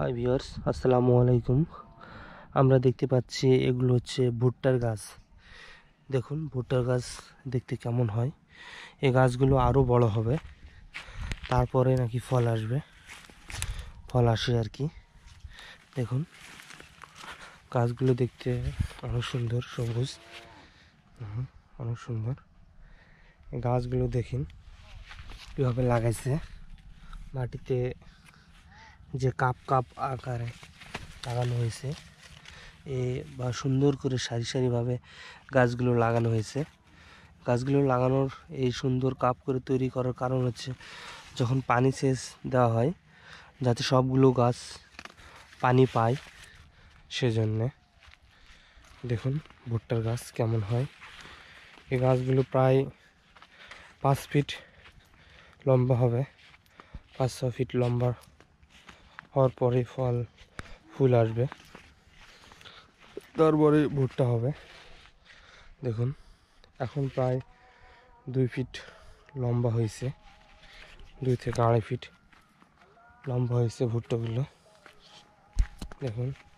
high viewers আসসালামু আলাইকুম আমরা দেখতে পাচ্ছি এগুলো হচ্ছে ভুট্টার গাছ দেখুন ভুট্টার গাছ দেখতে কেমন হয় এই গাছগুলো আরও বড় হবে তারপরে নাকি ফল আসবে ফল আসে আর কি দেখুন গাছগুলো দেখতে অনেক সুন্দর সবুজ অনেক সুন্দর গাছগুলো দেখুন কীভাবে লাগাইছে মাটিতে যে কাপ কাপ আকারে লাগানো হয়েছে এ বা সুন্দর করে সারি সারিভাবে গাছগুলো লাগানো হয়েছে গাছগুলো লাগানোর এই সুন্দর কাপ করে তৈরি করার কারণ হচ্ছে যখন পানি সেচ দেওয়া হয় যাতে সবগুলো গাছ পানি পায় সেজন্যে দেখুন ভুট্টার গাছ কেমন হয় এই গাছগুলো প্রায় পাঁচ ফিট লম্বা হবে পাঁচ ছ ফিট লম্বা হওয়ার পরে ফল ফুল আসবে তারপরে ভুট্টা হবে দেখুন এখন প্রায় দুই ফিট লম্বা হয়েছে দুই থেকে আড়াই ফিট লম্বা হয়েছে ভুট্টাগুলো দেখুন